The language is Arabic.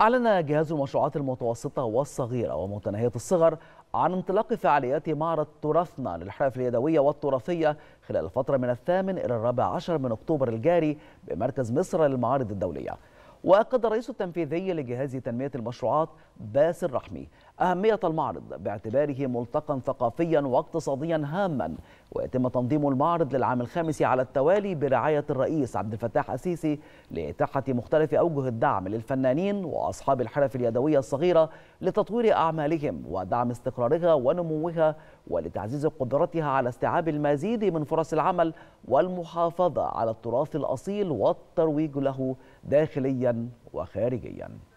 أعلن جهاز المشروعات المتوسطة والصغيرة ومتناهية الصغر عن انطلاق فعاليات معرض تراثنا للحرف اليدوية والتراثية خلال الفترة من الثامن إلى الرابع عشر من أكتوبر الجاري بمركز مصر للمعارض الدولية وأكد الرئيس التنفيذي لجهاز تنمية المشروعات باسل رحمي أهمية المعرض باعتباره ملتقا ثقافيا واقتصاديا هاما ويتم تنظيم المعرض للعام الخامس على التوالي برعاية الرئيس عبد الفتاح السيسي لإتاحة مختلف أوجه الدعم للفنانين وأصحاب الحرف اليدوية الصغيرة لتطوير أعمالهم ودعم استقرارها ونموها ولتعزيز قدرتها على استيعاب المزيد من فرص العمل والمحافظة على التراث الأصيل والترويج له داخليا وخارجيا